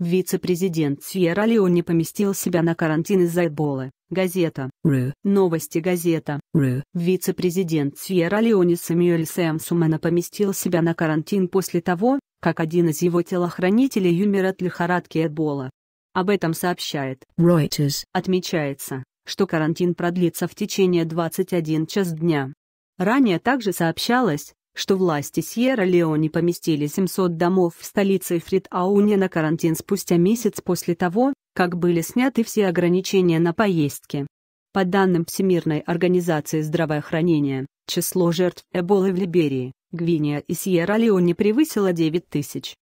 Вице-президент Сьерра Леоне поместил себя на карантин из-за Эболы. Газета. Ру. Новости газета. Ру. Вице-президент Сьерра Леоне Сэм Сумана поместил себя на карантин после того, как один из его телохранителей умер от лихорадки Эбола. Об этом сообщает Reuters. Отмечается, что карантин продлится в течение 21 час дня. Ранее также сообщалось, что власти Сьерра-Леоне поместили 700 домов в столице Фрид-Ауне на карантин спустя месяц после того, как были сняты все ограничения на поездки. По данным Всемирной организации здравоохранения, число жертв Эболы в Либерии, Гвинея и Сьерра-Леоне превысило 9 тысяч.